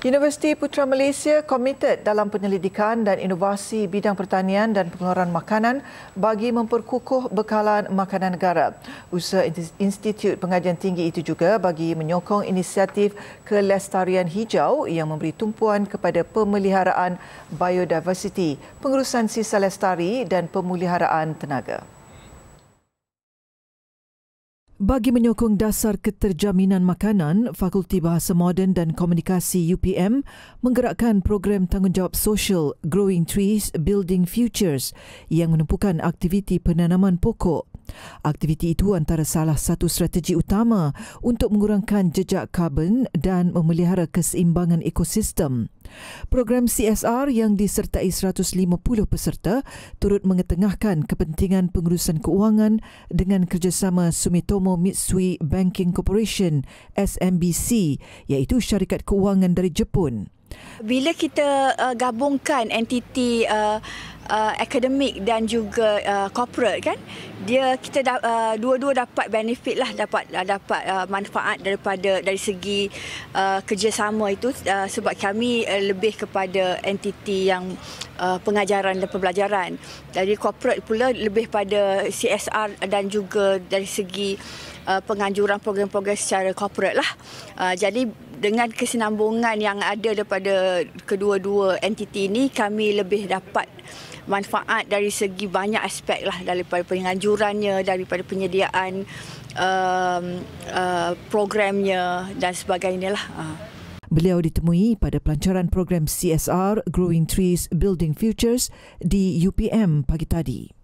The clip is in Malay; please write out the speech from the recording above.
Universiti Putra Malaysia komited dalam penyelidikan dan inovasi bidang pertanian dan pengeluaran makanan bagi memperkukuh bekalan makanan negara. Usaha Institut Pengajian Tinggi itu juga bagi menyokong inisiatif kelestarian hijau yang memberi tumpuan kepada pemeliharaan biodiversiti, pengurusan sisa lestari dan pemuliharaan tenaga. Bagi menyokong dasar keterjaminan makanan, Fakulti Bahasa Moden dan Komunikasi UPM menggerakkan program tanggungjawab sosial Growing Trees Building Futures yang menumpukan aktiviti penanaman pokok. Aktiviti itu antara salah satu strategi utama untuk mengurangkan jejak karbon dan memelihara keseimbangan ekosistem. Program CSR yang disertai 150 peserta turut mengetengahkan kepentingan pengurusan keuangan dengan kerjasama Sumitomo Mitsui Banking Corporation SMBC iaitu syarikat keuangan dari Jepun. Bila kita uh, gabungkan entiti uh, uh, akademik dan juga uh, corporate kan dia kita da, uh, dua-dua dapat benefit lah dapat uh, dapat uh, manfaat daripada dari segi uh, kerjasama itu uh, sebab kami uh, lebih kepada entiti yang uh, pengajaran dan pembelajaran dari corporate pula lebih pada CSR dan juga dari segi uh, penganjuran program-program secara corporate lah uh, jadi dengan kesinambungan yang ada daripada kedua-dua entiti ini kami lebih dapat uh, manfaat dari segi banyak aspek lah daripada penganjurannya, daripada penyediaan uh, uh, programnya dan sebagainya lah. Uh. Beliau ditemui pada pelancaran program CSR Growing Trees Building Futures di UPM pagi tadi.